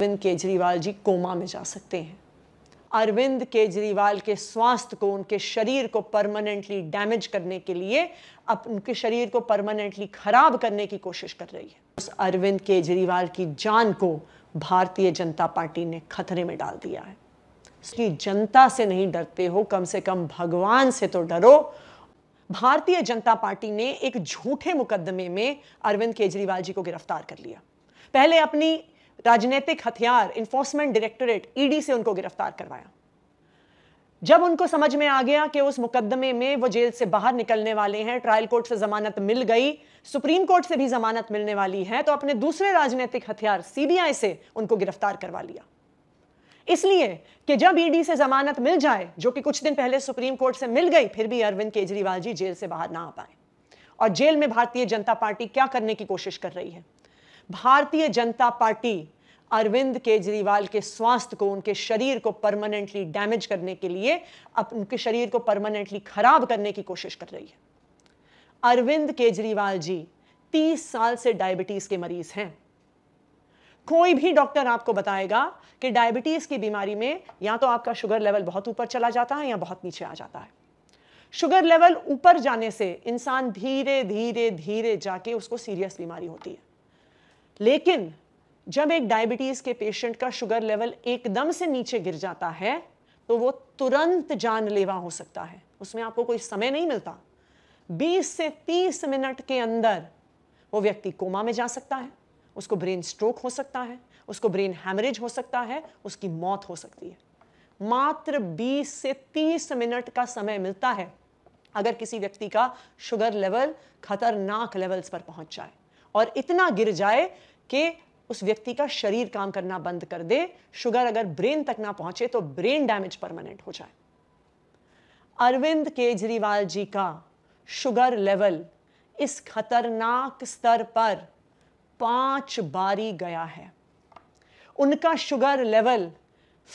अरविंद केजरीवाल जी coma में जा सकते हैं अरविंद केजरीवाल के स्वास्थ्य को उनके शरीर को परमानेंटली डैमेज करने के लिए अब उनके शरीर को परमानेंटली खराब करने की कोशिश कर रही है उस अरविंद केजरीवाल की जान को भारतीय जनता पार्टी ने खतरे में डाल दिया है उसकी जनता से नहीं डरते हो कम से कम भगवान से तो डरो भारतीय जनता पार्टी ने एक झूठे मुकदमे में अरविंद केजरीवाल जी को गिरफ्तार कर लिया पहले अपनी राजनीतिक हथियार इन्फोर्समेंट डायरेक्टोरेट ईडी से उनको गिरफ्तार करवाया जब उनको समझ में आ गया कि उस मुकदमे में वो जेल से बाहर निकलने वाले हैं ट्रायल कोर्ट से जमानत मिल गई सुप्रीम कोर्ट से भी जमानत मिलने वाली है तो अपने दूसरे राजनीतिक हथियार सीबीआई से उनको गिरफ्तार करवा लिया इसलिए कि जब ईडी e से जमानत मिल जाए जो कि कुछ दिन पहले सुप्रीम कोर्ट से मिल गई फिर भी अरविंद केजरीवाल जी जेल से बाहर ना आ पाए और जेल में भारतीय जनता पार्टी क्या करने की कोशिश कर रही है भारतीय जनता पार्टी अरविंद केजरीवाल के स्वास्थ्य को उनके शरीर को परमानेंटली डैमेज करने के लिए अब उनके शरीर को परमानेंटली खराब करने की कोशिश कर रही है अरविंद केजरीवाल जी 30 साल से डायबिटीज के मरीज हैं कोई भी डॉक्टर आपको बताएगा कि डायबिटीज की बीमारी में या तो आपका शुगर लेवल बहुत ऊपर चला जाता है या बहुत नीचे आ जाता है शुगर लेवल ऊपर जाने से इंसान धीरे धीरे धीरे जाके उसको सीरियस बीमारी होती है लेकिन जब एक डायबिटीज़ के पेशेंट का शुगर लेवल एकदम से नीचे गिर जाता है तो वो तुरंत जानलेवा हो सकता है उसमें आपको कोई समय नहीं मिलता 20 से 30 मिनट के अंदर वो व्यक्ति कोमा में जा सकता है उसको ब्रेन स्ट्रोक हो सकता है उसको ब्रेन हैमरेज हो सकता है उसकी मौत हो सकती है मात्र 20 से 30 मिनट का समय मिलता है अगर किसी व्यक्ति का शुगर लेवल खतरनाक लेवल्स पर पहुंच जाए और इतना गिर जाए कि उस व्यक्ति का शरीर काम करना बंद कर दे शुगर अगर ब्रेन तक ना पहुंचे तो ब्रेन डैमेज परमानेंट हो जाए अरविंद केजरीवाल जी का शुगर लेवल इस खतरनाक स्तर पर पांच बारी गया है उनका शुगर लेवल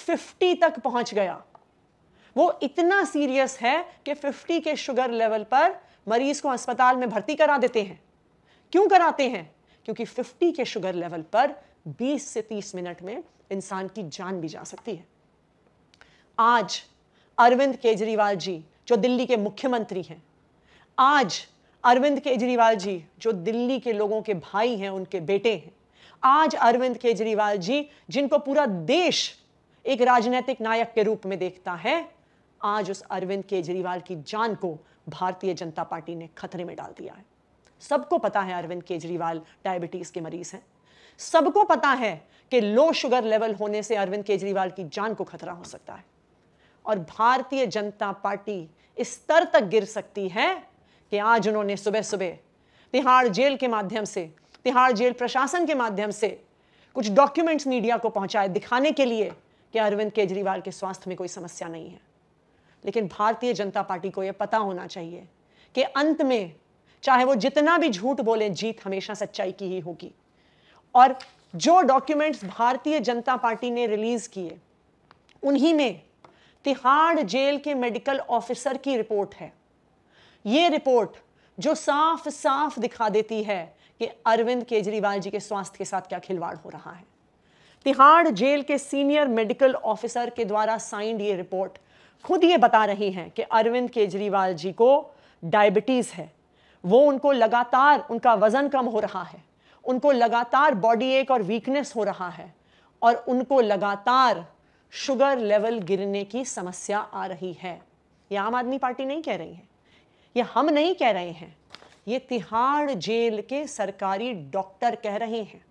50 तक पहुंच गया वो इतना सीरियस है कि 50 के शुगर लेवल पर मरीज को अस्पताल में भर्ती करा देते हैं क्यों कराते हैं क्योंकि 50 के शुगर लेवल पर 20 से 30 मिनट में इंसान की जान भी जा सकती है आज अरविंद केजरीवाल जी जो दिल्ली के मुख्यमंत्री हैं आज अरविंद केजरीवाल जी जो दिल्ली के लोगों के भाई हैं उनके बेटे हैं आज अरविंद केजरीवाल जी जिनको पूरा देश एक राजनीतिक नायक के रूप में देखता है आज उस अरविंद केजरीवाल की जान को भारतीय जनता पार्टी ने खतरे में डाल दिया है सबको पता है अरविंद केजरीवाल डायबिटीज़ के मरीज़ हैं सबको पता है कि लो शुगर लेवल होने से अरविंद केजरीवाल की जान को खतरा हो सकता है और भारतीय जनता पार्टी इस स्तर तक गिर सकती है कि आज उन्होंने सुबह सुबह तिहाड़ जेल के माध्यम से तिहाड़ जेल प्रशासन के माध्यम से कुछ डॉक्यूमेंट्स मीडिया को पहुंचाए दिखाने के लिए कि अरविंद केजरीवाल के स्वास्थ्य में कोई समस्या नहीं है लेकिन भारतीय जनता पार्टी को यह पता होना चाहिए कि अंत में चाहे वो जितना भी झूठ बोले जीत हमेशा सच्चाई की ही होगी और जो डॉक्यूमेंट्स भारतीय जनता पार्टी ने रिलीज किए उन्हीं में तिहाड़ जेल के मेडिकल ऑफिसर की रिपोर्ट है ये रिपोर्ट जो साफ साफ दिखा देती है कि अरविंद केजरीवाल जी के स्वास्थ्य के साथ क्या खिलवाड़ हो रहा है तिहाड़ जेल के सीनियर मेडिकल ऑफिसर के द्वारा साइंड ये रिपोर्ट खुद ये बता रही हैं कि अरविंद केजरीवाल जी को डायबिटीज़ है वो उनको लगातार उनका वज़न कम हो रहा है उनको लगातार बॉडी एक और वीकनेस हो रहा है और उनको लगातार शुगर लेवल गिरने की समस्या आ रही है ये आम आदमी पार्टी नहीं कह रही है ये हम नहीं कह रहे हैं ये तिहाड़ जेल के सरकारी डॉक्टर कह रहे हैं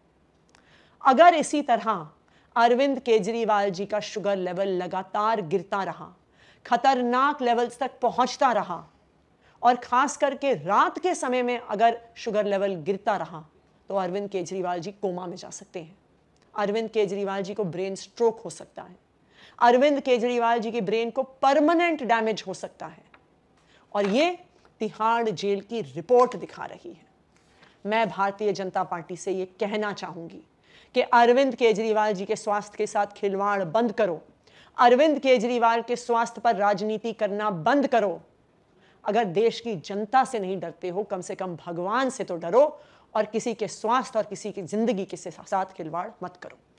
अगर इसी तरह अरविंद केजरीवाल जी का शुगर लेवल लगातार गिरता रहा खतरनाक लेवल्स तक पहुंचता रहा और ख़ास करके रात के समय में अगर शुगर लेवल गिरता रहा तो अरविंद केजरीवाल जी कोमा में जा सकते हैं अरविंद केजरीवाल जी को ब्रेन स्ट्रोक हो सकता है अरविंद केजरीवाल जी के ब्रेन को परमानेंट डैमेज हो सकता है और ये तिहाड़ जेल की रिपोर्ट दिखा रही है मैं भारतीय जनता पार्टी से ये कहना चाहूंगी कि अरविंद केजरीवाल जी के स्वास्थ्य के साथ खिलवाड़ बंद करो अरविंद केजरीवाल के स्वास्थ्य पर राजनीति करना बंद करो अगर देश की जनता से नहीं डरते हो कम से कम भगवान से तो डरो और किसी के स्वास्थ्य और किसी की जिंदगी के साथ खिलवाड़ मत करो